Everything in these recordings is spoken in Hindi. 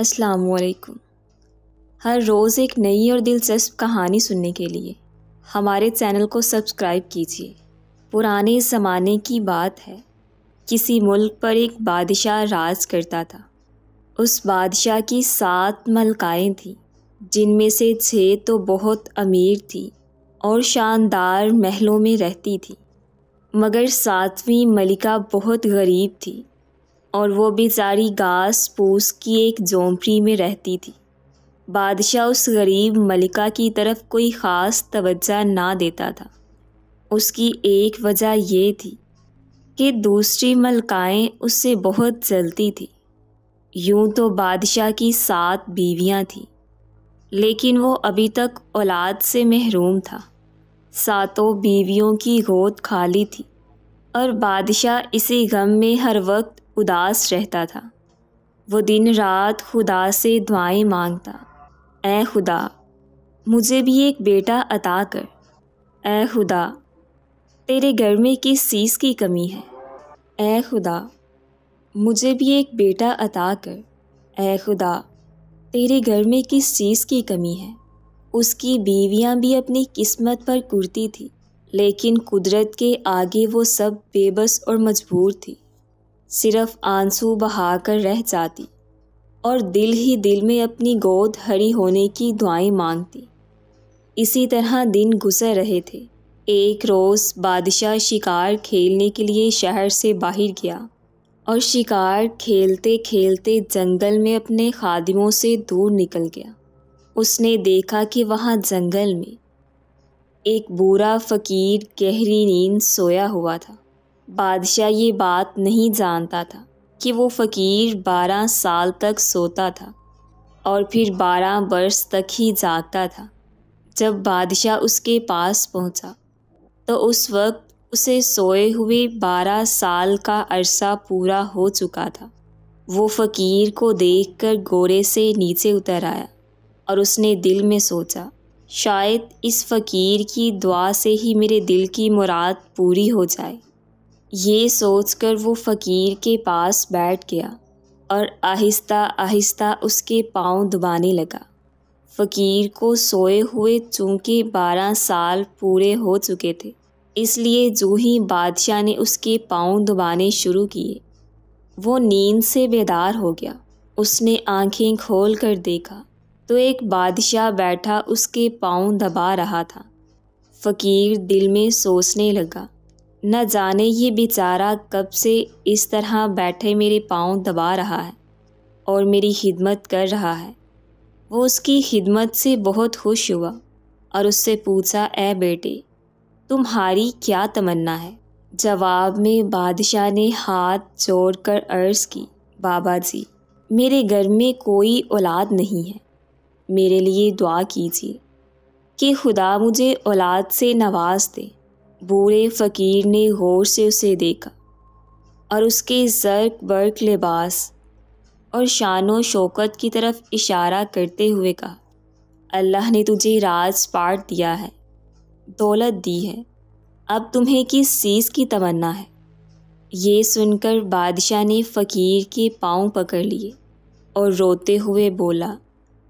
असलकुम हर रोज़ एक नई और दिलचस्प कहानी सुनने के लिए हमारे चैनल को सब्सक्राइब कीजिए पुराने ज़माने की बात है किसी मुल्क पर एक बादशाह राज करता था उस बादशाह की सात मलकाएं थीं जिनमें से छः तो बहुत अमीर थी और शानदार महलों में रहती थी मगर सातवीं मलिका बहुत गरीब थी और वो बेचारी घास पूस की एक झोंपड़ी में रहती थी बादशाह उस गरीब मलिका की तरफ कोई ख़ास तवज्जा ना देता था उसकी एक वजह यह थी कि दूसरी मलकाएं उससे बहुत जलती थी यूं तो बादशाह की सात बीवियां थीं लेकिन वो अभी तक औलाद से महरूम था सातों बीवियों की गोद खाली थी और बादशाह इसी गम में हर वक्त उदास रहता था वो दिन रात खुदा से दुआएं मांगता ए खुदा मुझे भी एक बेटा अता कर ए खुदा तेरे घर में किस चीज़ की कमी है ए खुदा मुझे भी एक बेटा अता कर ए खुदा तेरे घर में किस चीज़ की कमी है उसकी बीवियां भी अपनी किस्मत पर कुर्ती थी लेकिन कुदरत के आगे वो सब बेबस और मजबूर थी सिर्फ आंसू बहाकर रह जाती और दिल ही दिल में अपनी गोद हरी होने की दुआएं मांगती इसी तरह दिन गुजर रहे थे एक रोज़ बादशाह शिकार खेलने के लिए शहर से बाहर गया और शिकार खेलते खेलते जंगल में अपने खादिमों से दूर निकल गया उसने देखा कि वहाँ जंगल में एक बूढ़ा फ़कीर गहरी नींद सोया हुआ था बादशाह ये बात नहीं जानता था कि वो फ़कीर बारह साल तक सोता था और फिर बारह वर्ष तक ही जागता था जब बादशाह उसके पास पहुंचा, तो उस वक्त उसे सोए हुए बारह साल का अरसा पूरा हो चुका था वो फ़कीर को देखकर गोरे से नीचे उतर आया और उसने दिल में सोचा शायद इस फ़कीर की दुआ से ही मेरे दिल की मुराद पूरी हो जाए ये सोचकर वो फ़कीर के पास बैठ गया और आहिस्ता आहिस्ता उसके पाँव दबाने लगा फ़कीर को सोए हुए चूँकि बारह साल पूरे हो चुके थे इसलिए जो ही बादशाह ने उसके पाँव दबाने शुरू किए वो नींद से बेदार हो गया उसने आंखें खोल कर देखा तो एक बादशाह बैठा उसके पाँव दबा रहा था फ़कीर दिल में सोचने लगा न जाने ये बेचारा कब से इस तरह बैठे मेरे पाँव दबा रहा है और मेरी खिदमत कर रहा है वो उसकी खिदमत से बहुत खुश हुआ और उससे पूछा ऐ बेटे तुम्हारी क्या तमन्ना है जवाब में बादशाह ने हाथ जोड़ कर अर्ज़ की बाबा जी मेरे घर में कोई औलाद नहीं है मेरे लिए दुआ कीजिए कि खुदा मुझे औलाद से नवाज दे बूढ़े फकीर ने गौर से उसे देखा और उसके जर्क बर्क लिबास और शान शौकत की तरफ इशारा करते हुए कहा अल्लाह ने तुझे राज पाट दिया है दौलत दी है अब तुम्हें किस चीज़ की तमन्ना है ये सुनकर बादशाह ने फ़कीर के पाँव पकड़ लिए और रोते हुए बोला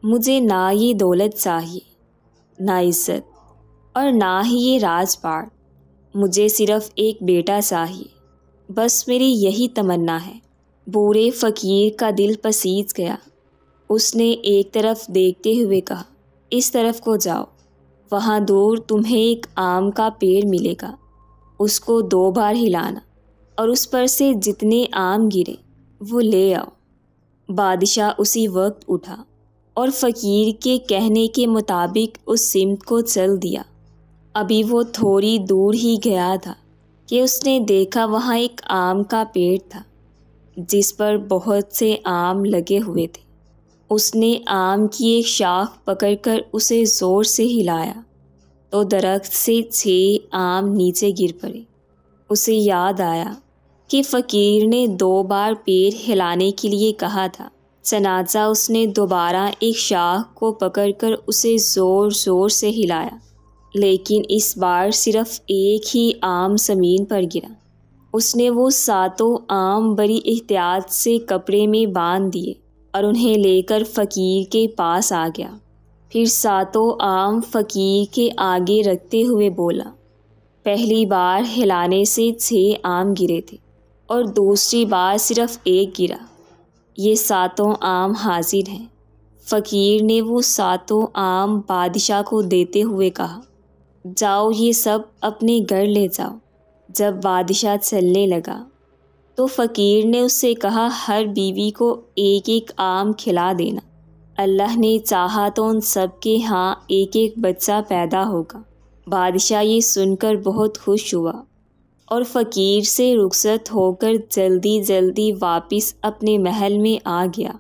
मुझे ना ये दौलत चाहिए ना इज्जत और ना ही ये राजपाट मुझे सिर्फ़ एक बेटा चाहिए बस मेरी यही तमन्ना है बूढ़े फ़कीर का दिल पसीज गया उसने एक तरफ देखते हुए कहा इस तरफ को जाओ वहाँ दूर तुम्हें एक आम का पेड़ मिलेगा उसको दो बार हिलाना और उस पर से जितने आम गिरे वो ले आओ बादशाह उसी वक्त उठा और फ़कीर के कहने के मुताबिक उस सिमत को चल दिया अभी वो थोड़ी दूर ही गया था कि उसने देखा वहाँ एक आम का पेड़ था जिस पर बहुत से आम लगे हुए थे उसने आम की एक शाख पकड़कर उसे ज़ोर से हिलाया तो दरख्त से छः आम नीचे गिर पड़े उसे याद आया कि फ़कीर ने दो बार पेड़ हिलाने के लिए कहा था चनाचा उसने दोबारा एक शाख को पकड़कर उसे ज़ोर ज़ोर से हिलाया लेकिन इस बार सिर्फ एक ही आम ज़मीन पर गिरा उसने वो सातों आम बड़ी एहतियात से कपड़े में बांध दिए और उन्हें लेकर फ़कीर के पास आ गया फिर सातों आम फ़कीर के आगे रखते हुए बोला पहली बार हिलाने से छः आम गिरे थे और दूसरी बार सिर्फ एक गिरा ये सातों आम हाजिर हैं फ़कीर ने वो सातों आम बादशाह को देते हुए कहा जाओ ये सब अपने घर ले जाओ जब बादशाह चलने लगा तो फ़कीर ने उससे कहा हर बीवी को एक एक आम खिला देना अल्लाह ने चाहा तो उन सब के हाँ एक एक बच्चा पैदा होगा बादशाह ये सुनकर बहुत खुश हुआ और फ़कीर से रुखसत होकर जल्दी जल्दी वापस अपने महल में आ गया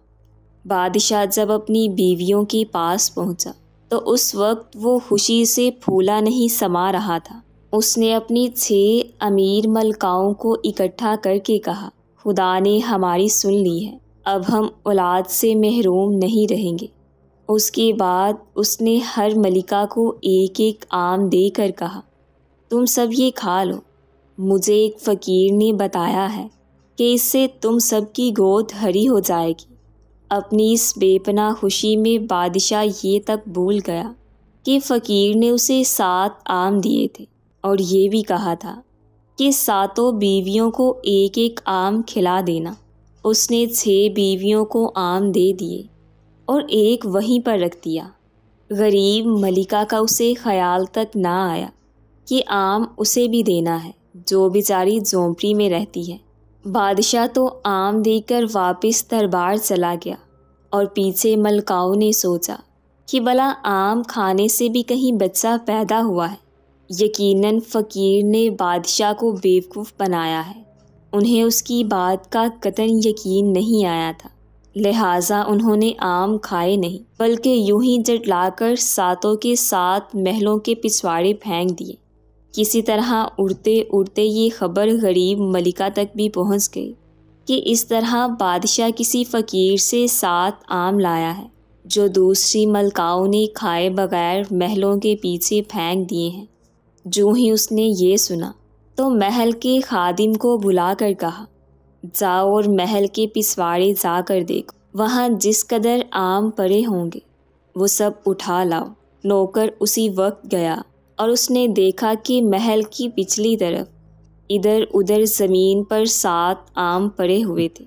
बादशाह जब अपनी बीवियों के पास पहुँचा तो उस वक्त वो खुशी से फूला नहीं समा रहा था उसने अपनी छः अमीर मलकाओं को इकट्ठा करके कहा खुदा ने हमारी सुन ली है अब हम औलाद से महरूम नहीं रहेंगे उसके बाद उसने हर मलिका को एक एक आम दे कर कहा तुम सब ये खा लो मुझे एक फ़कीर ने बताया है कि इससे तुम सब की गोद हरी हो जाएगी अपनी इस बेपना खुशी में बादशाह ये तक भूल गया कि फ़कीर ने उसे सात आम दिए थे और ये भी कहा था कि सातों बीवियों को एक एक आम खिला देना उसने छः बीवियों को आम दे दिए और एक वहीं पर रख दिया गरीब मलिका का उसे ख्याल तक ना आया कि आम उसे भी देना है जो बेचारी झोंपड़ी में रहती है बादशाह तो आम देकर वापस दरबार चला गया और पीछे मलकाओं ने सोचा कि भला आम खाने से भी कहीं बच्चा पैदा हुआ है यकीनन फ़कीर ने बादशाह को बेवकूफ़ बनाया है उन्हें उसकी बात का कतन यकीन नहीं आया था लिहाजा उन्होंने आम खाए नहीं बल्कि यूं ही जटलाकर सातों के साथ महलों के पिछवाड़े फेंक दिए किसी तरह उड़ते उड़ते ये खबर गरीब मलिका तक भी पहुंच गई कि इस तरह बादशाह किसी फ़कीर से सात आम लाया है जो दूसरी मलकाओं ने खाए बगैर महलों के पीछे फेंक दिए हैं जो ही उसने ये सुना तो महल के खादिम को बुला कर कहा जाओ और महल के पिसवाड़े जा कर देखो वहाँ जिस कदर आम पड़े होंगे वो सब उठा लाओ नौकर उसी वक्त गया और उसने देखा कि महल की पिछली तरफ इधर उधर ज़मीन पर सात आम पड़े हुए थे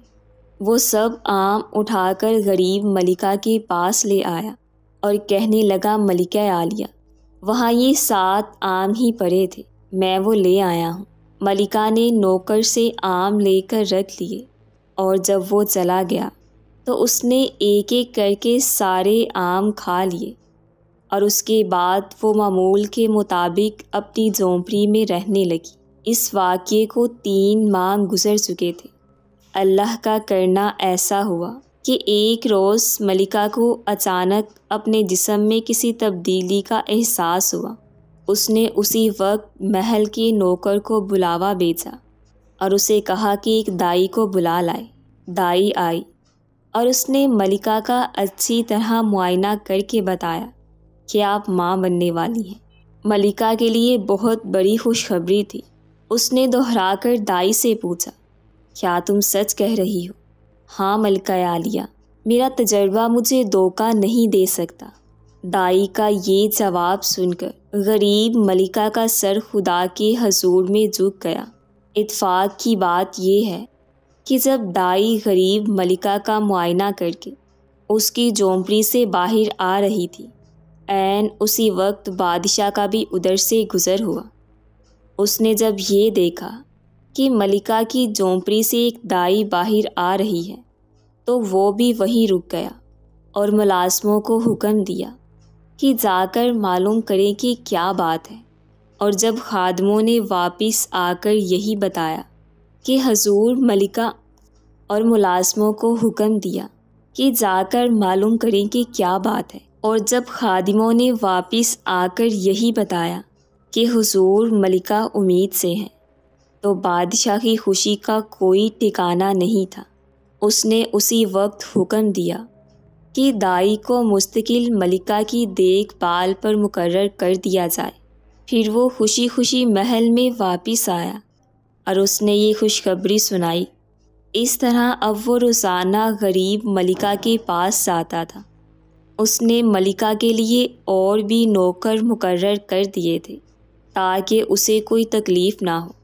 वो सब आम उठाकर गरीब मलिका के पास ले आया और कहने लगा मलिका आलिया वहाँ ये सात आम ही पड़े थे मैं वो ले आया हूँ मलिका ने नौकर से आम लेकर रख लिए और जब वो चला गया तो उसने एक एक करके सारे आम खा लिए और उसके बाद वो मामूल के मुताबिक अपनी झोंपड़ी में रहने लगी इस वाक़े को तीन माह गुजर चुके थे अल्लाह का करना ऐसा हुआ कि एक रोज़ मलिका को अचानक अपने जिसम में किसी तब्दीली का एहसास हुआ उसने उसी वक्त महल के नौकर को बुलावा भेजा और उसे कहा कि एक दाई को बुला लाए दाई आई और उसने मलिका का अच्छी तरह मुआयना करके बताया कि आप माँ बनने वाली हैं मलिका के लिए बहुत बड़ी खुशखबरी थी उसने दोहराकर दाई से पूछा क्या तुम सच कह रही हो हाँ मलिका आलिया मेरा तजर्बा मुझे धोखा नहीं दे सकता दाई का ये जवाब सुनकर गरीब मलिका का सर खुदा के हजूर में झुक गया इतफाक़ की बात यह है कि जब दाई गरीब मलिका का मुआयना करके उसकी झोंपड़ी से बाहर आ रही थी एन उसी वक्त बादशाह का भी उधर से गुज़र हुआ उसने जब ये देखा कि मलिका की झोंपड़ी से एक दाई बाहर आ रही है तो वो भी वहीं रुक गया और मुलाजमों को हुक्म दिया कि जाकर मालूम करें कि क्या बात है और जब खादमों ने वापस आकर यही बताया कि हजूर मलिका और मुलाजमों को हुक्म दिया कि जाकर मालूम करें कि क्या बात है और जब खादिमों ने वापस आकर यही बताया कि हुजूर मलिका उम्मीद से हैं तो बादशाह की खुशी का कोई ठिकाना नहीं था उसने उसी वक्त हुक्म दिया कि दाई को मुस्तकिल मलिका की देखभाल पर मुकर्र कर दिया जाए फिर वो खुशी खुशी महल में वापस आया और उसने ये खुशखबरी सुनाई इस तरह अब वो रोज़ाना गरीब मलिका के पास जाता था उसने मलिका के लिए और भी नौकर मुकर्र कर दिए थे ताकि उसे कोई तकलीफ़ ना हो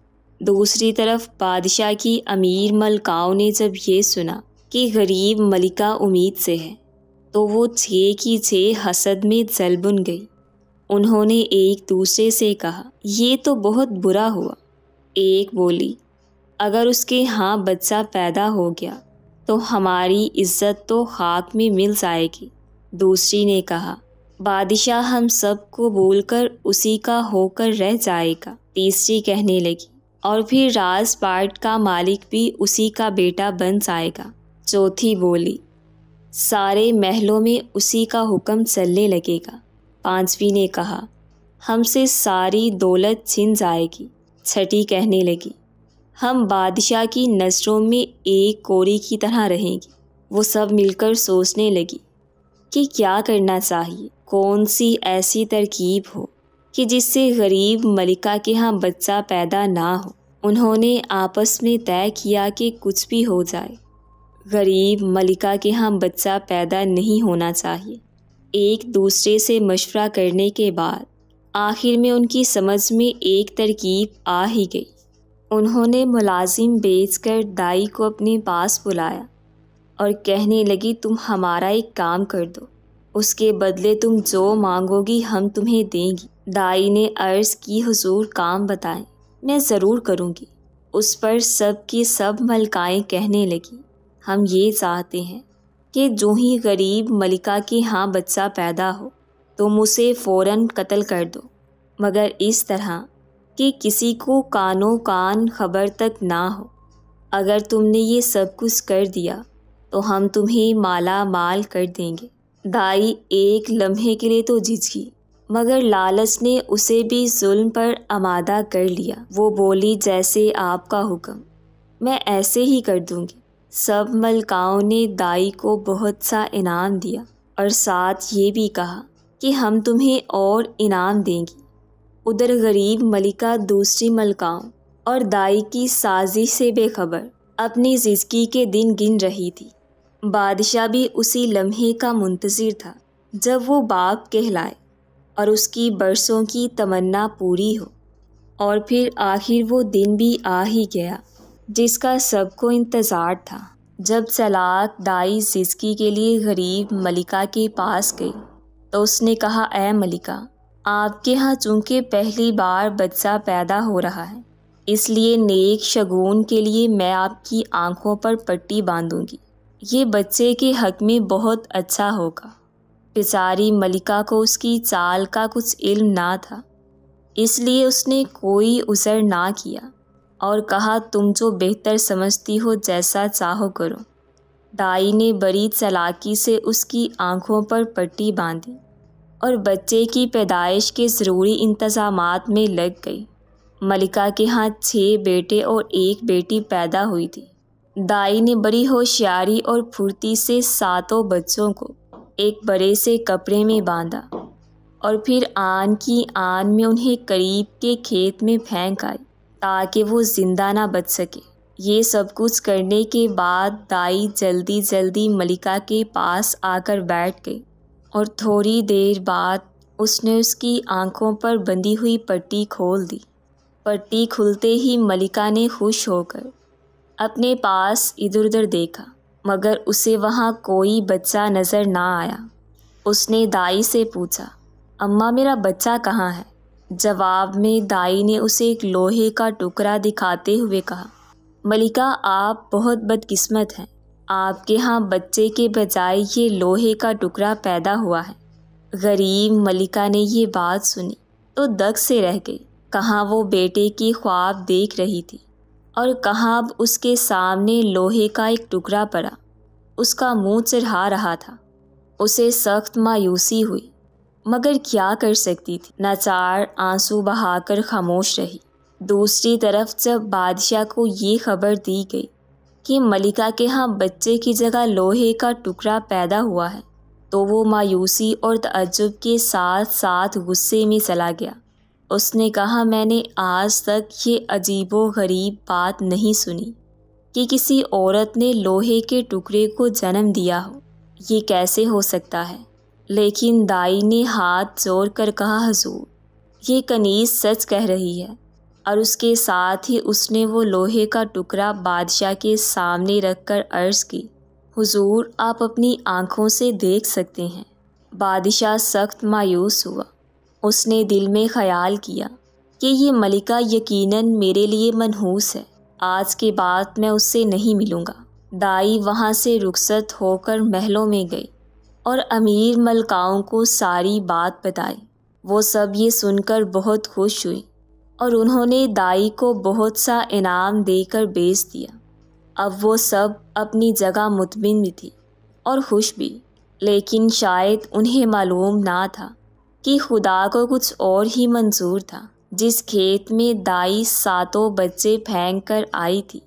दूसरी तरफ बादशाह की अमीर मलकाओं ने जब ये सुना कि गरीब मलिका उम्मीद से है तो वो छः की छः हसद में जलबुन गई उन्होंने एक दूसरे से कहा ये तो बहुत बुरा हुआ एक बोली अगर उसके यहाँ बच्चा पैदा हो गया तो हमारी इज्जत तो खाक में मिल जाएगी दूसरी ने कहा बादशाह हम सबको बोलकर उसी का होकर रह जाएगा तीसरी कहने लगी और फिर राज पार्ट का मालिक भी उसी का बेटा बन जाएगा चौथी बोली सारे महलों में उसी का हुक्म चलने लगेगा पांचवी ने कहा हमसे सारी दौलत छिन जाएगी छठी कहने लगी हम बादशाह की नज़रों में एक कोरी की तरह रहेंगी वो सब मिलकर सोचने लगी कि क्या करना चाहिए कौन सी ऐसी तरकीब हो कि जिससे गरीब मलिका के यहाँ बच्चा पैदा ना हो उन्होंने आपस में तय किया कि कुछ भी हो जाए गरीब मलिका के यहाँ बच्चा पैदा नहीं होना चाहिए एक दूसरे से मशवरा करने के बाद आखिर में उनकी समझ में एक तरकीब आ ही गई उन्होंने मुलाजिम बेचकर दाई को अपने पास बुलाया और कहने लगी तुम हमारा एक काम कर दो उसके बदले तुम जो मांगोगी हम तुम्हें देंगी दाई ने अर्ज़ की हुजूर काम बताएं मैं ज़रूर करूँगी उस पर सब की सब मलकाएं कहने लगी हम ये चाहते हैं कि जो ही गरीब मलिका के यहाँ बच्चा पैदा हो तुम उसे फ़ौर कत्ल कर दो मगर इस तरह कि किसी को कानों कान खबर तक ना हो अगर तुमने ये सब कुछ कर दिया तो हम तुम्हें माला माल कर देंगे दाई एक लम्हे के लिए तो झिझकी मगर लालच ने उसे भी जुल्म पर आमादा कर लिया वो बोली जैसे आपका हुक्म मैं ऐसे ही कर दूंगी सब मलकाओं ने दाई को बहुत सा इनाम दिया और साथ ये भी कहा कि हम तुम्हें और इनाम देंगी उधर गरीब मलिका दूसरी मलकाओं और दाई की साजिश से बेखबर अपनी जिंदगी के दिन गिन रही थी बादशाह भी उसी लम्हे का मुंतज़िर था जब वो बाप कहलाए और उसकी बरसों की तमन्ना पूरी हो और फिर आखिर वो दिन भी आ ही गया जिसका सबको इंतज़ार था जब सलात दाई सिस्की के लिए गरीब मलिका के पास गई तो उसने कहा ए मलिका आपके यहाँ चूंकि पहली बार बच्चा पैदा हो रहा है इसलिए नेक शगुन के लिए मैं आपकी आंखों पर पट्टी बांधूंगी ये बच्चे के हक में बहुत अच्छा होगा बेचारी मलिका को उसकी चाल का कुछ इल्म ना था इसलिए उसने कोई उजर ना किया और कहा तुम जो बेहतर समझती हो जैसा चाहो करो दाई ने बड़ी चलाकी से उसकी आंखों पर पट्टी बांधी और बच्चे की पैदाइश के ज़रूरी इंतज़ाम में लग गई मलिका के यहाँ छः बेटे और एक बेटी पैदा हुई थी दाई ने बड़ी होशियारी और फुर्ती से सातों बच्चों को एक बड़े से कपड़े में बांधा और फिर आन की आन में उन्हें करीब के खेत में फेंक आई ताकि वो जिंदा ना बच सके ये सब कुछ करने के बाद दाई जल्दी जल्दी मलिका के पास आकर बैठ गई और थोड़ी देर बाद उसने उसकी आंखों पर बंधी हुई पट्टी खोल दी पट्टी खुलते ही मलिका ने खुश होकर अपने पास इधर उधर देखा मगर उसे वहाँ कोई बच्चा नज़र ना आया उसने दाई से पूछा अम्मा मेरा बच्चा कहाँ है जवाब में दाई ने उसे एक लोहे का टुकड़ा दिखाते हुए कहा मलिका आप बहुत बदकिस्मत हैं आपके यहाँ बच्चे के बजाय ये लोहे का टुकड़ा पैदा हुआ है गरीब मलिका ने ये बात सुनी तो दग से रह गई कहाँ वो बेटे की ख्वाब देख रही थी और अब उसके सामने लोहे का एक टुकड़ा पड़ा उसका मुंह चिढ़ा रहा था उसे सख्त मायूसी हुई मगर क्या कर सकती थी नाचार आंसू बहाकर खामोश रही दूसरी तरफ जब बादशाह को ये खबर दी गई कि मलिका के यहाँ बच्चे की जगह लोहे का टुकड़ा पैदा हुआ है तो वो मायूसी और तजुब के साथ साथ गुस्से में चला गया उसने कहा मैंने आज तक ये अजीबो गरीब बात नहीं सुनी कि किसी औरत ने लोहे के टुकड़े को जन्म दिया हो ये कैसे हो सकता है लेकिन दाई ने हाथ जोड़ कर कहा हजूर ये कनीज सच कह रही है और उसके साथ ही उसने वो लोहे का टुकड़ा बादशाह के सामने रखकर अर्ज की हुजूर आप अपनी आंखों से देख सकते हैं बादशाह सख्त मायूस हुआ उसने दिल में ख्याल किया कि ये मलिका यकीनन मेरे लिए मनहूस है आज के बाद मैं उससे नहीं मिलूँगा दाई वहाँ से रुखसत होकर महलों में गई और अमीर मलकाओं को सारी बात बताई वो सब ये सुनकर बहुत खुश हुई और उन्होंने दाई को बहुत सा इनाम देकर बेच दिया अब वो सब अपनी जगह मुतमिन भी थी और खुश भी लेकिन शायद उन्हें मालूम ना था कि खुदा को कुछ और ही मंजूर था जिस खेत में दाई सातों बच्चे फेंक कर आई थी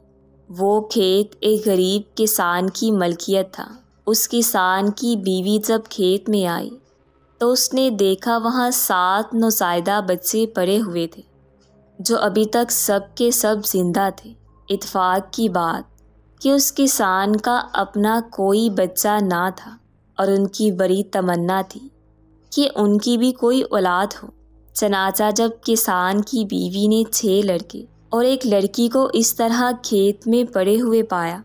वो खेत एक गरीब किसान की मलकियत था उस किसान की बीवी जब खेत में आई तो उसने देखा वहाँ सात नौसायदा बच्चे पड़े हुए थे जो अभी तक सब के सब जिंदा थे इतफाक़ की बात कि उस किसान का अपना कोई बच्चा ना था और उनकी बड़ी तमन्ना थी कि उनकी भी कोई औलाद हो चनाचा जब किसान की बीवी ने छह लड़के और एक लड़की को इस तरह खेत में पड़े हुए पाया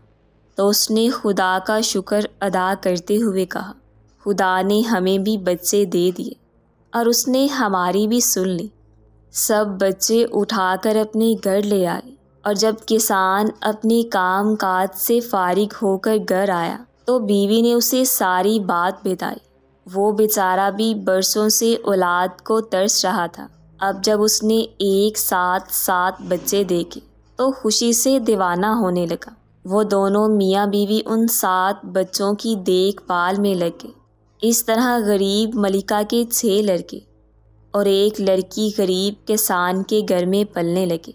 तो उसने खुदा का शुक्र अदा करते हुए कहा खुदा ने हमें भी बच्चे दे दिए और उसने हमारी भी सुन ली सब बच्चे उठाकर अपने घर ले आए और जब किसान अपने काम काज से फारिग होकर घर आया तो बीवी ने उसे सारी बात बताई वो बेचारा भी बरसों से औलाद को तरस रहा था अब जब उसने एक साथ सात बच्चे देखे तो खुशी से दीवाना होने लगा वो दोनों मियाँ बीवी उन सात बच्चों की देखभाल में लग गए इस तरह गरीब मलिका के छः लड़के और एक लड़की गरीब किसान के घर में पलने लगे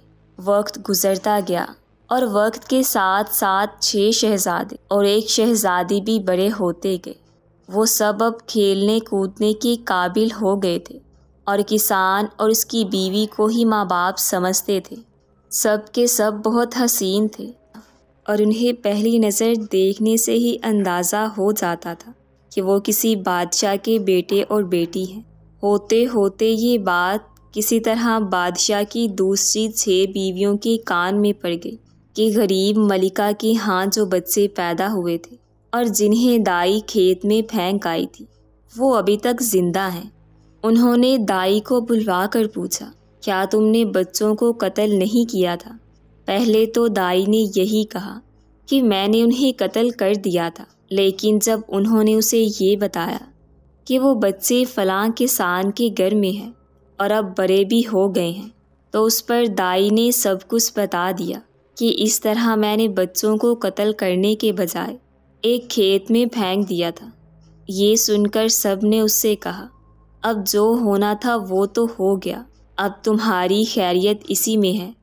वक्त गुजरता गया और वक्त के साथ साथ छह शहजादे और एक शहजादी भी बड़े होते गए वो सब अब खेलने कूदने के काबिल हो गए थे और किसान और उसकी बीवी को ही माँ बाप समझते थे सब के सब बहुत हसीन थे और उन्हें पहली नज़र देखने से ही अंदाज़ा हो जाता था कि वो किसी बादशाह के बेटे और बेटी हैं होते होते ये बात किसी तरह बादशाह की दूसरी छः बीवियों के कान में पड़ गई कि गरीब मलिका के हाँ जो बच्चे पैदा हुए थे और जिन्हें दाई खेत में फेंक आई थी वो अभी तक जिंदा हैं उन्होंने दाई को बुलवा कर पूछा क्या तुमने बच्चों को कत्ल नहीं किया था पहले तो दाई ने यही कहा कि मैंने उन्हें कत्ल कर दिया था लेकिन जब उन्होंने उसे ये बताया कि वो बच्चे फलां किसान के घर में हैं और अब बड़े भी हो गए हैं तो उस पर दाई ने सब कुछ बता दिया कि इस तरह मैंने बच्चों को कत्ल करने के बजाय एक खेत में फेंक दिया था ये सुनकर सब ने उससे कहा अब जो होना था वो तो हो गया अब तुम्हारी खैरियत इसी में है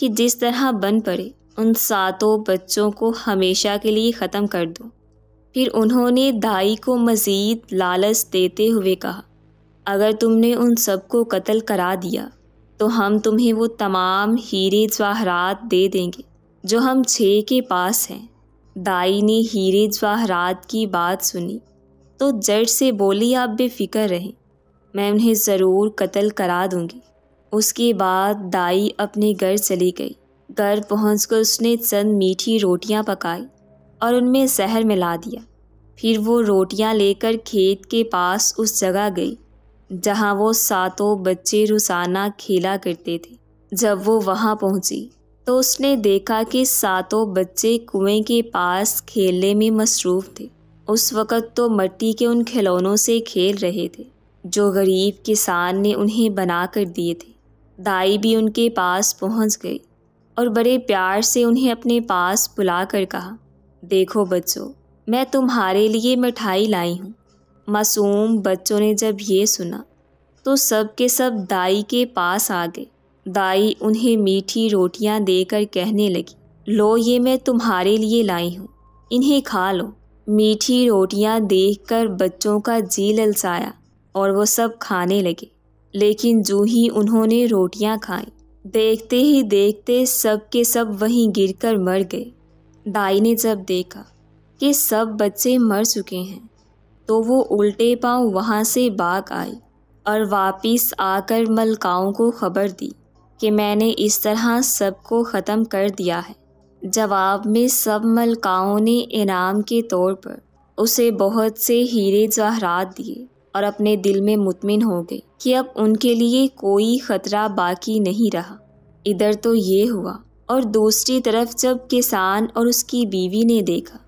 कि जिस तरह बन पड़े उन सातों बच्चों को हमेशा के लिए ख़त्म कर दो फिर उन्होंने दाई को मज़ीद लालच देते हुए कहा अगर तुमने उन सबको कत्ल करा दिया तो हम तुम्हें वो तमाम हीरे जवाहरात दे देंगे जो हम छः के पास हैं दाई ने हीरे जवाहरात की बात सुनी तो जड़ से बोली आप बेफिक्र रहें मैं उन्हें ज़रूर कत्ल करा दूंगी उसके बाद दाई अपने घर चली गई घर पहुँच कर उसने चंद मीठी रोटियाँ पकाई और उनमें जहर मिला दिया फिर वो रोटियाँ लेकर खेत के पास उस जगह गई जहाँ वो सातों बच्चे रोज़ाना खेला करते थे जब वो वहाँ पहुंची तो उसने देखा कि सातों बच्चे कुएं के पास खेलने में मसरूफ़ थे उस वक़्त तो मट्टी के उन खिलौनों से खेल रहे थे जो गरीब किसान ने उन्हें बना कर दिए थे दाई भी उनके पास पहुंच गई और बड़े प्यार से उन्हें अपने पास बुला कर कहा देखो बच्चों मैं तुम्हारे लिए मिठाई लाई हूँ मासूम बच्चों ने जब ये सुना तो सब के सब दाई के पास आ गए दाई उन्हें मीठी रोटियां देकर कहने लगी लो ये मैं तुम्हारे लिए लाई हूँ इन्हें खा लो मीठी रोटियां देखकर बच्चों का जी ललसाया और वो सब खाने लगे लेकिन जू ही उन्होंने रोटियां खाई देखते ही देखते सब के सब वहीं गिरकर मर गए दाई ने जब देखा कि सब बच्चे मर चुके हैं तो वो उल्टे पांव वहाँ से बाग आई और वापस आकर मलकाओं को खबर दी कि मैंने इस तरह सबको ख़त्म कर दिया है जवाब में सब मलकाओं ने इनाम के तौर पर उसे बहुत से हीरे जहरात दिए और अपने दिल में मुतमिन हो गए कि अब उनके लिए कोई ख़तरा बाकी नहीं रहा इधर तो ये हुआ और दूसरी तरफ जब किसान और उसकी बीवी ने देखा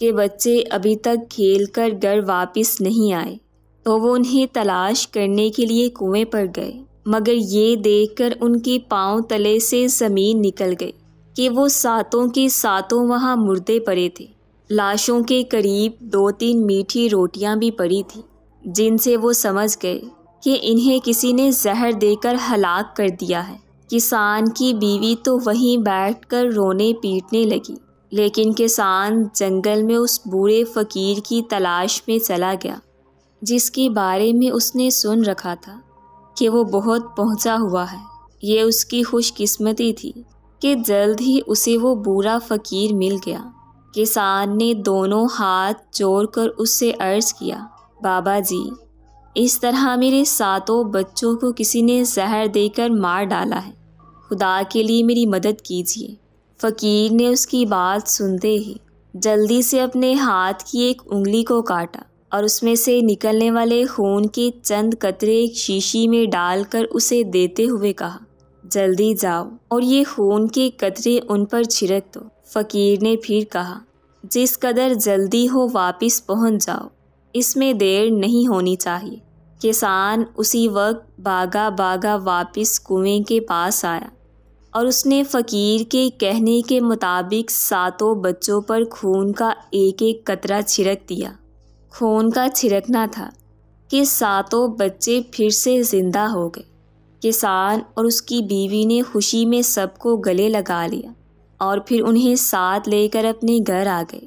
कि बच्चे अभी तक खेल कर घर वापस नहीं आए तो वो उन्हें तलाश करने के लिए कुएं पर गए मगर ये देखकर उनके पाँव तले से ज़मीन निकल गई कि वो सातों के सातों वहाँ मुर्दे पड़े थे लाशों के करीब दो तीन मीठी रोटियाँ भी पड़ी थी जिनसे वो समझ गए कि इन्हें किसी ने जहर देकर हलाक कर दिया है किसान की बीवी तो वहीं बैठकर रोने पीटने लगी लेकिन किसान जंगल में उस बूढ़े फ़कीर की तलाश में चला गया जिसके बारे में उसने सुन रखा था कि वो बहुत पहुंचा हुआ है ये उसकी खुशकिस्मती थी कि जल्द ही उसे वो बूढ़ा फ़कीर मिल गया किसान ने दोनों हाथ कर उससे अर्ज किया बाबा जी इस तरह मेरे सातों बच्चों को किसी ने जहर देकर मार डाला है खुदा के लिए मेरी मदद कीजिए फ़कीर ने उसकी बात सुनते ही जल्दी से अपने हाथ की एक उंगली को काटा और उसमें से निकलने वाले खून के चंद कतरे एक शीशी में डालकर उसे देते हुए कहा जल्दी जाओ और ये खून के कतरे उन पर छिड़क दो फ़कीर ने फिर कहा जिस कदर जल्दी हो वापस पहुंच जाओ इसमें देर नहीं होनी चाहिए किसान उसी वक्त बागा बागा वापस कुएं के पास आया और उसने फ़कीर के कहने के मुताबिक सातों बच्चों पर खून का एक एक कतरा छिड़क दिया खून का छिड़कना था कि सातों बच्चे फिर से जिंदा हो गए किसान और उसकी बीवी ने खुशी में सबको गले लगा लिया और फिर उन्हें साथ लेकर अपने घर आ गए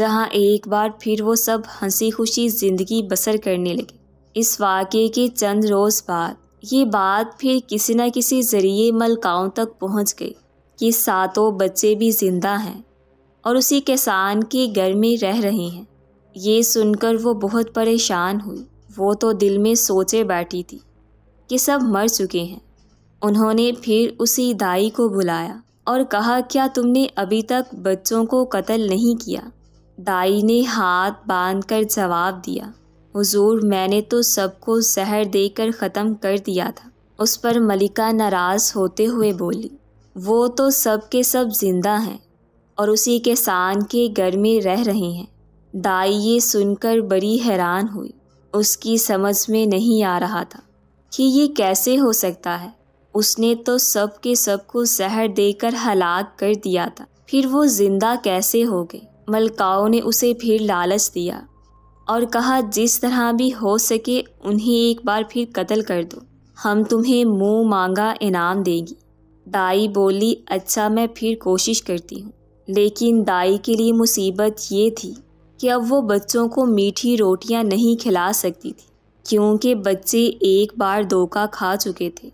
जहां एक बार फिर वो सब हंसी खुशी ज़िंदगी बसर करने लगे इस वाक़े के चंद रोज़ बाद ये बात फिर किसी न किसी ज़रिए मलकाओं तक पहुंच गई कि सातों बच्चे भी ज़िंदा हैं और उसी किसान के घर में रह रहे हैं ये सुनकर वो बहुत परेशान हुई वो तो दिल में सोचे बैठी थी कि सब मर चुके हैं उन्होंने फिर उसी दाई को बुलाया और कहा क्या तुमने अभी तक बच्चों को कत्ल नहीं किया दाई ने हाथ बांध कर जवाब दिया हुजूर मैंने तो सबको जहर देकर ख़त्म कर दिया था उस पर मलिका नाराज़ होते हुए बोली वो तो सब के सब जिंदा हैं और उसी के सान के घर में रह रहे हैं दाई ये सुनकर बड़ी हैरान हुई उसकी समझ में नहीं आ रहा था कि ये कैसे हो सकता है उसने तो सब के सब को जहर देकर हलाक कर दिया था फिर वो जिंदा कैसे हो गई मलकाओं ने उसे फिर लालच दिया और कहा जिस तरह भी हो सके उन्हें एक बार फिर कत्ल कर दो हम तुम्हें मुंह मांगा इनाम देगी दाई बोली अच्छा मैं फिर कोशिश करती हूँ लेकिन दाई के लिए मुसीबत ये थी कि अब वो बच्चों को मीठी रोटियां नहीं खिला सकती थी क्योंकि बच्चे एक बार धोखा खा चुके थे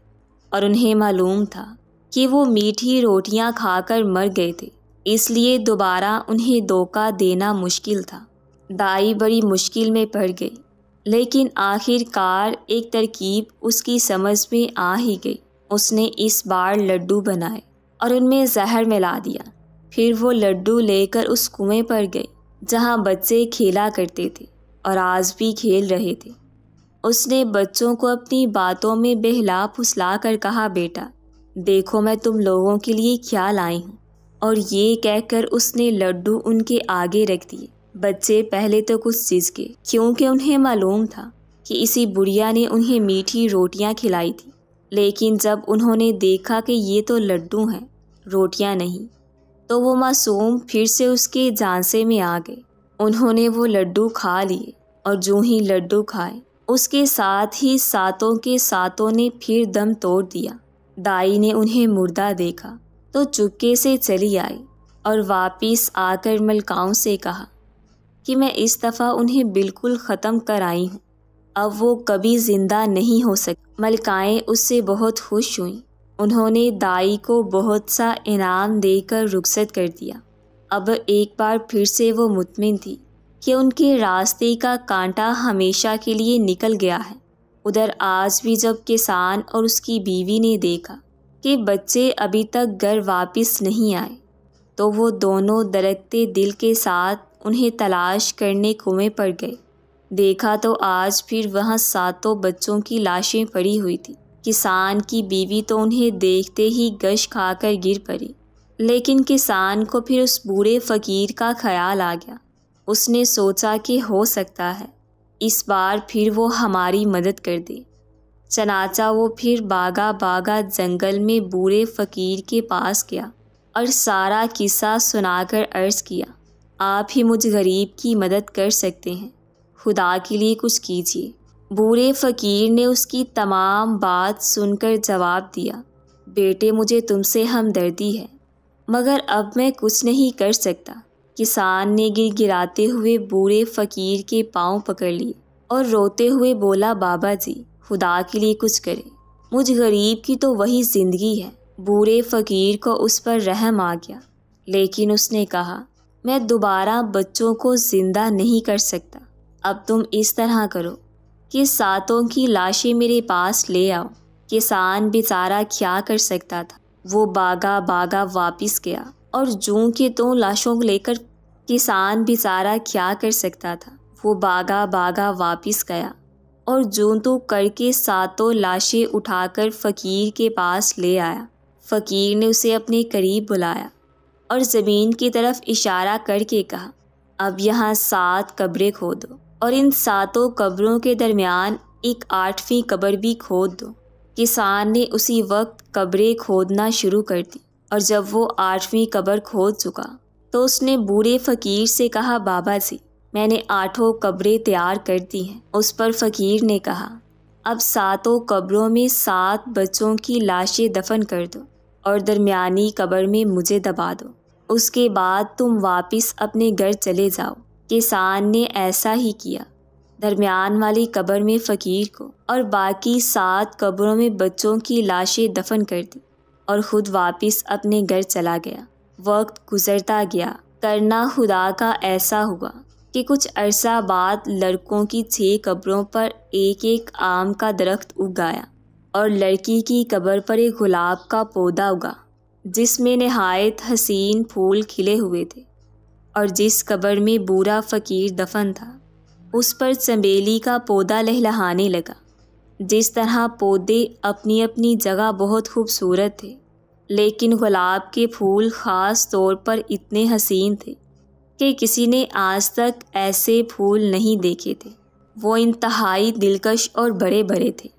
और उन्हें मालूम था कि वो मीठी रोटियां खाकर मर गए थे इसलिए दोबारा उन्हें धोखा देना मुश्किल था दाई बड़ी मुश्किल में पड़ गई लेकिन आखिरकार एक तरकीब उसकी समझ में आ ही गई उसने इस बार लड्डू बनाए और उनमें जहर मिला दिया फिर वो लड्डू लेकर उस कुएं पर गई जहाँ बच्चे खेला करते थे और आज भी खेल रहे थे उसने बच्चों को अपनी बातों में बहला फुसला कर कहा बेटा देखो मैं तुम लोगों के लिए क्या लाई हूँ और ये कहकर उसने लड्डू उनके आगे रख दिए बच्चे पहले तो कुछ चीज़ के क्योंकि उन्हें मालूम था कि इसी बुढ़िया ने उन्हें मीठी रोटियाँ खिलाई थी लेकिन जब उन्होंने देखा कि ये तो लड्डू हैं रोटियाँ नहीं तो वो मासूम फिर से उसके झांसे में आ गए उन्होंने वो लड्डू खा लिए और जो ही लड्डू खाए उसके साथ ही सातों के सातों ने फिर दम तोड़ दिया दाई ने उन्हें मुर्दा देखा तो चुपके से चली आई और वापिस आकर मलकाओं से कहा कि मैं इस दफ़ा उन्हें बिल्कुल ख़त्म कर आई हूँ अब वो कभी ज़िंदा नहीं हो सकी मलकाएँ उससे बहुत खुश हुईं उन्होंने दाई को बहुत सा इनाम देकर रुखसत कर दिया अब एक बार फिर से वो मुतमिन थी कि उनके रास्ते का कांटा हमेशा के लिए निकल गया है उधर आज भी जब किसान और उसकी बीवी ने देखा कि बच्चे अभी तक घर वापस नहीं आए तो वो दोनों दरकते दिल के साथ उन्हें तलाश करने कुएं पड़ गए देखा तो आज फिर वहाँ सातों बच्चों की लाशें पड़ी हुई थी किसान की बीवी तो उन्हें देखते ही गश खाकर गिर पड़ी लेकिन किसान को फिर उस बूढ़े फ़कीर का ख्याल आ गया उसने सोचा कि हो सकता है इस बार फिर वो हमारी मदद कर दे चनाचा वो फिर बागा बागा जंगल में बूढ़े फ़कीर के पास गया और सारा किस्सा सुनाकर अर्ज़ किया आप ही मुझ गरीब की मदद कर सकते हैं खुदा के लिए कुछ कीजिए बूढ़े फ़कीर ने उसकी तमाम बात सुनकर जवाब दिया बेटे मुझे तुमसे हमदर्दी है मगर अब मैं कुछ नहीं कर सकता किसान ने गिर गिराते हुए बूढ़े फ़कीर के पाँव पकड़ लिए और रोते हुए बोला बाबा जी खुदा के लिए कुछ करें मुझ गरीब की तो वही ज़िंदगी है बूढ़े फ़कीर को उस पर रहम आ गया लेकिन उसने कहा मैं दोबारा बच्चों को ज़िंदा नहीं कर सकता अब तुम इस तरह करो कि सातों की लाशें मेरे पास ले आओ किसान बेचारा क्या कर सकता था वो बागा बागा वापस गया और जूं के तो लाशों को लेकर किसान बेचारा क्या कर सकता था वो बागा बागा वापस गया और जूं तो करके सातों लाशें उठाकर फ़कीर के पास ले आया फ़कीर ने उसे अपने करीब बुलाया और ज़मीन की तरफ इशारा करके कहा अब यहाँ सात कब्रें खोदो और इन सातों कब्रों के दरमियान एक आठवीं कब्र भी खोद दो किसान ने उसी वक्त कब्रें खोदना शुरू कर दी और जब वो आठवीं कब्र खोद चुका तो उसने बूढ़े फ़कीर से कहा बाबा जी मैंने आठों कब्रें तैयार कर दी हैं उस पर फ़कीर ने कहा अब सातों कब्रों में सात बच्चों की लाशें दफन कर दो और दरमियानी कब्र में मुझे दबा दो उसके बाद तुम वापस अपने घर चले जाओ किसान ने ऐसा ही किया दरमियान वाली कब्र में फ़कीर को और बाकी सात कब्रों में बच्चों की लाशें दफन कर दी और ख़ुद वापस अपने घर चला गया वक्त गुजरता गया करना खुदा का ऐसा हुआ कि कुछ अरसा बाद लड़कों की छः कब्रों पर एक एक आम का दरख्त उगाया और लड़की की कब्र पर एक गुलाब का पौधा उगा जिसमें नहायत हसीन फूल खिले हुए थे और जिस कब्र में बूरा फ़कीर दफन था उस पर चमेली का पौधा लहलहाने लगा जिस तरह पौधे अपनी अपनी जगह बहुत खूबसूरत थे लेकिन गुलाब के फूल ख़ास तौर पर इतने हसीन थे कि किसी ने आज तक ऐसे फूल नहीं देखे थे वो इंतहाई दिलकश और बड़े बड़े थे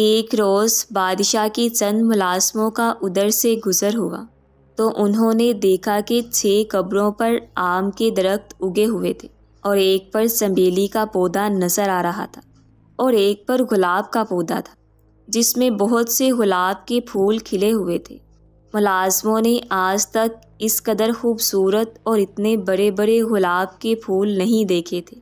एक रोज़ बादशाह के चंद मुलाजमों का उधर से गुज़र हुआ तो उन्होंने देखा कि छह कब्रों पर आम के दरख्त उगे हुए थे और एक पर चमेली का पौधा नजर आ रहा था और एक पर गुलाब का पौधा था जिसमें बहुत से गुलाब के फूल खिले हुए थे मुलाजमों ने आज तक इस कदर खूबसूरत और इतने बड़े बड़े गुलाब के फूल नहीं देखे थे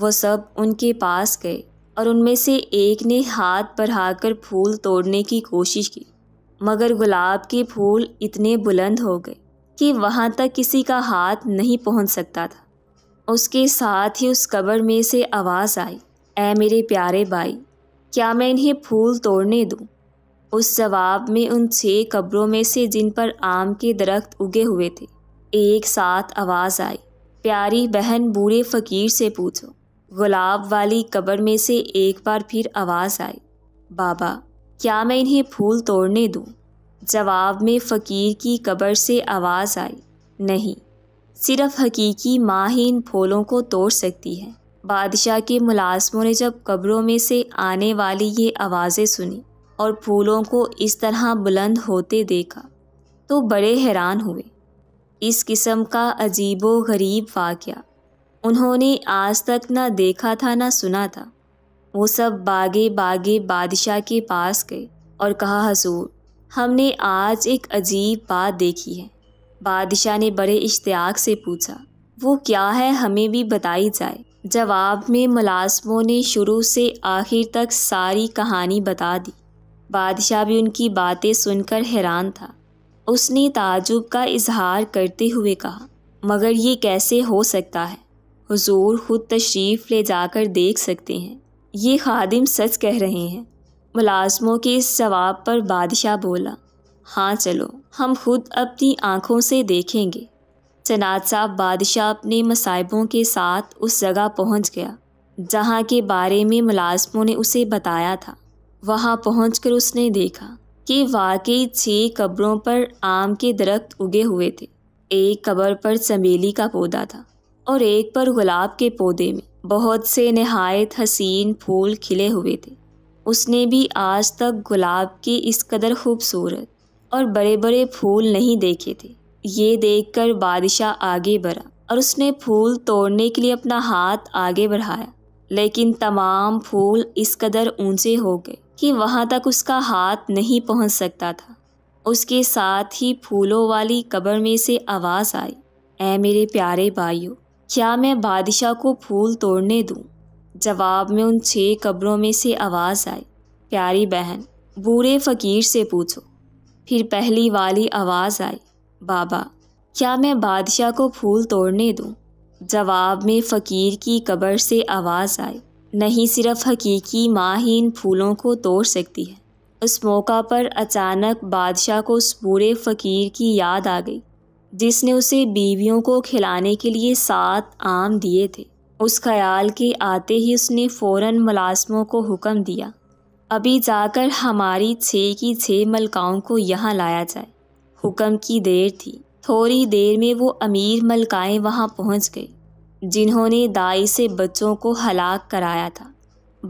वो सब उनके पास गए और उनमें से एक ने हाथ बढ़ाकर फूल तोड़ने की कोशिश की मगर गुलाब के फूल इतने बुलंद हो गए कि वहाँ तक किसी का हाथ नहीं पहुँच सकता था उसके साथ ही उस कब्र में से आवाज़ आई ऐ मेरे प्यारे भाई क्या मैं इन्हें फूल तोड़ने दूँ उस जवाब में उन छः कब्रों में से जिन पर आम के दरख्त उगे हुए थे एक साथ आवाज़ आई प्यारी बहन बूढ़े फ़कीर से पूछो गुलाब वाली कब्र में से एक बार फिर आवाज़ आई बाबा क्या मैं इन्हें फूल तोड़ने दूँ जवाब में फ़कीर की कब्र से आवाज़ आई नहीं सिर्फ हकीकी माँ ही इन फूलों को तोड़ सकती है बादशाह के मुलाजमों ने जब कब्रों में से आने वाली ये आवाज़ें सुनी और फूलों को इस तरह बुलंद होते देखा तो बड़े हैरान हुए इस किस्म का अजीबो गरीब वाक़ उन्होंने आज तक ना देखा था ना सुना था वो सब बागे बागे बादशाह के पास गए और कहा हजूर हमने आज एक अजीब बात देखी है बादशाह ने बड़े इश्तियाक से पूछा वो क्या है हमें भी बताई जाए जवाब में मुलाजमों ने शुरू से आखिर तक सारी कहानी बता दी बादशाह भी उनकी बातें सुनकर हैरान था उसने ताजुब का इजहार करते हुए कहा मगर ये कैसे हो सकता है हुजूर खुद तशरीफ़ ले जाकर देख सकते हैं ये खादिम सच कह रहे हैं मुलाजमों के इस जवाब पर बादशाह बोला हाँ चलो हम खुद अपनी आँखों से देखेंगे चनाद साहब बादशाह अपने मसाइबों के साथ उस जगह पहुँच गया जहाँ के बारे में मुलाजमों ने उसे बताया था वहाँ पहुँच उसने देखा कि वाकई छः कब्रों पर आम के दरख्त उगे हुए थे एक कब्र पर चमेली का पौधा था और एक पर गुलाब के पौधे में बहुत से नहायत हसीन फूल खिले हुए थे उसने भी आज तक गुलाब के इस कदर खूबसूरत और बड़े बड़े फूल नहीं देखे थे ये देखकर बादशाह आगे बढ़ा और उसने फूल तोड़ने के लिए अपना हाथ आगे बढ़ाया लेकिन तमाम फूल इस कदर ऊंचे हो गए कि वहाँ तक उसका हाथ नहीं पहुँच सकता था उसके साथ ही फूलों वाली कब्र में से आवाज़ आई ऐ मेरे प्यारे भाइयों क्या मैं बादशाह को फूल तोड़ने दूँ जवाब में उन छह कब्रों में से आवाज़ आई प्यारी बहन बूढ़े फ़कीर से पूछो फिर पहली वाली आवाज़ आई बाबा क्या मैं बादशाह को फूल तोड़ने दूँ जवाब में फ़कीर की कब्र से आवाज़ आई नहीं सिर्फ हकीकी माँ ही इन फूलों को तोड़ सकती है उस मौका पर अचानक बादशाह को उस बूढ़े फ़कीर की याद आ गई जिसने उसे बीवियों को खिलाने के लिए सात आम दिए थे उस ख्याल के आते ही उसने फ़ौर मुलाजमों को हुक्म दिया अभी जाकर हमारी छः की छः मलकाओं को यहाँ लाया जाए हुक्म की देर थी थोड़ी देर में वो अमीर मलकाएँ वहाँ पहुँच गए जिन्होंने दाई से बच्चों को हलाक कराया था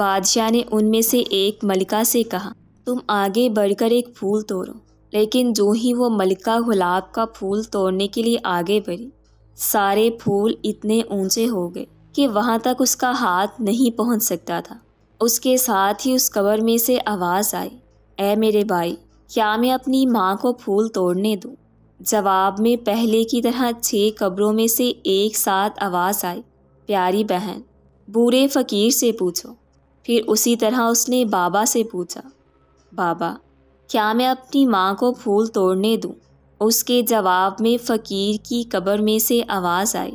बादशाह ने उनमें से एक मलिका से कहा तुम आगे बढ़कर एक फूल तोड़ो लेकिन जो ही वो मलिका गुलाब का फूल तोड़ने के लिए आगे बढ़ी सारे फूल इतने ऊंचे हो गए कि वहाँ तक उसका हाथ नहीं पहुँच सकता था उसके साथ ही उस कबर में से आवाज़ आई ए मेरे भाई क्या मैं अपनी माँ को फूल तोड़ने दूँ जवाब में पहले की तरह छः कब्रों में से एक साथ आवाज़ आई प्यारी बहन बूढ़े फ़कीर से पूछो फिर उसी तरह उसने बाबा से पूछा बाबा क्या मैं अपनी माँ को फूल तोड़ने दूँ उसके जवाब में फ़कीर की कब्र में से आवाज़ आई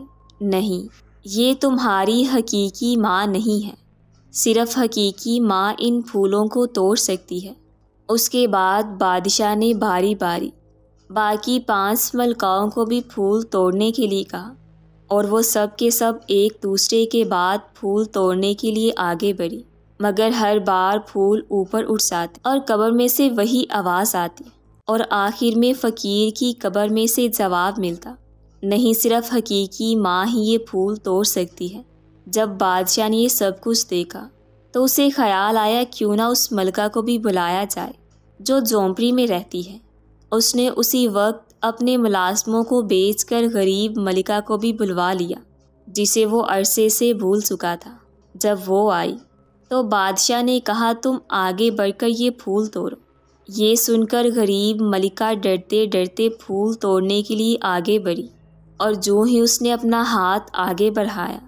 नहीं ये तुम्हारी हकीकी माँ नहीं है सिर्फ हकीकी माँ इन फूलों को तोड़ सकती है उसके बाद बादशाह ने बारी बारी बाकी पांच मलकाओं को भी फूल तोड़ने के लिए कहा और वो सब के सब एक दूसरे के बाद फूल तोड़ने के लिए आगे बढ़ी मगर हर बार फूल ऊपर उठ जाते और कब्र में से वही आवाज़ आती और आखिर में फ़कीर की कब्र में से जवाब मिलता नहीं सिर्फ हकीकी माँ ही ये फूल तोड़ सकती है जब बादशाह ने ये सब कुछ देखा तो उसे ख्याल आया क्यों ना उस मलका को भी बुलाया जाए जो झोंपड़ी में रहती है उसने उसी वक्त अपने मुलाजमों को बेचकर गरीब मलिका को भी बुलवा लिया जिसे वो अरसे से भूल चुका था जब वो आई तो बादशाह ने कहा तुम आगे बढ़कर ये फूल तोड़ो ये सुनकर गरीब मलिका डरते डरते फूल तोड़ने के लिए आगे बढ़ी और जो ही उसने अपना हाथ आगे बढ़ाया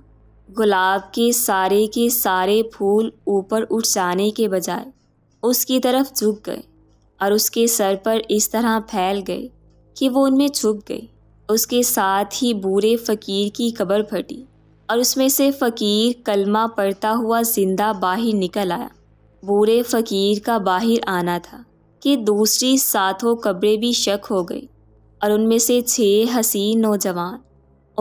गुलाब के सारे के सारे फूल ऊपर उठ जाने के बजाय उसकी तरफ झुक गए और उसके सर पर इस तरह फैल गए कि वो उनमें छुप गई उसके साथ ही बूढ़े फ़कीर की कबर फटी और उसमें से फ़कीर कलमा पढ़ता हुआ ज़िंदा बाहर निकल आया बूढ़े फ़कीर का बाहर आना था कि दूसरी सातों कब्रें भी शक हो गई और उनमें से छः हसीन नौजवान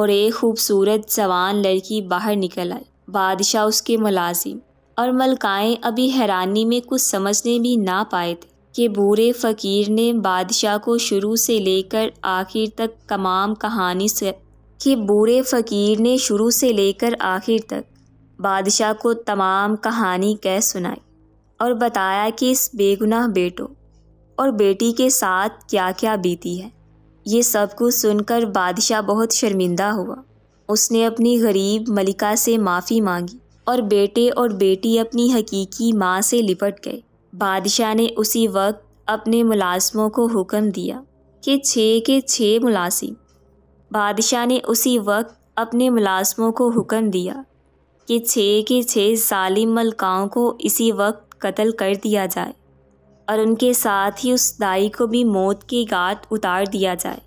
और एक खूबसूरत जवान लड़की बाहर निकल आई बादशाह उसके मुलाजिम और मलकाएं अभी हैरानी में कुछ समझने भी ना पाए थे कि बूढ़े फ़कीर ने बादशाह को शुरू से लेकर आखिर तक तमाम कहानी कि बूढ़े फ़कीर ने शुरू से लेकर आखिर तक बादशाह को तमाम कहानी कह सुनाई और बताया कि इस बेगुनाह बेटों और बेटी के साथ क्या क्या बीती है ये सब कुछ सुनकर बादशाह बहुत शर्मिंदा हुआ उसने अपनी गरीब मलिका से माफ़ी मांगी और बेटे और बेटी अपनी हकीकी माँ से लिपट गए बादशाह ने उसी वक्त अपने मुलाजमों को हुक्म दिया कि छः के छः मुलाजिम बादशाह ने उसी वक्त अपने मुलाजमों को हुक्म दिया कि छः के छः जालिम मलकाओं को इसी वक्त कत्ल कर दिया जाए और उनके साथ ही उस दाई को भी मौत की गात उतार दिया जाए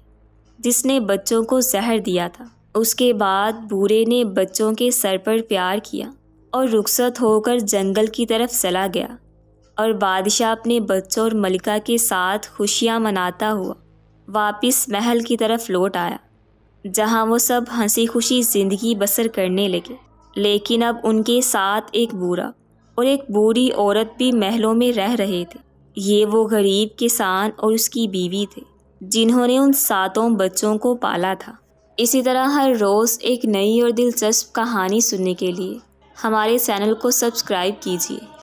जिसने बच्चों को जहर दिया था उसके बाद बूढ़े ने बच्चों के सर पर प्यार किया और रुखसत होकर जंगल की तरफ चला गया और बादशाह अपने बच्चों और मलिका के साथ खुशियाँ मनाता हुआ वापस महल की तरफ लौट आया जहां वो सब हंसी खुशी ज़िंदगी बसर करने लगे लेकिन अब उनके साथ एक बूढ़ा और एक बूढ़ी औरत भी महलों में रह रहे थे ये वो गरीब किसान और उसकी बीवी थे जिन्होंने उन सातों बच्चों को पाला था इसी तरह हर रोज़ एक नई और दिलचस्प कहानी सुनने के लिए हमारे चैनल को सब्सक्राइब कीजिए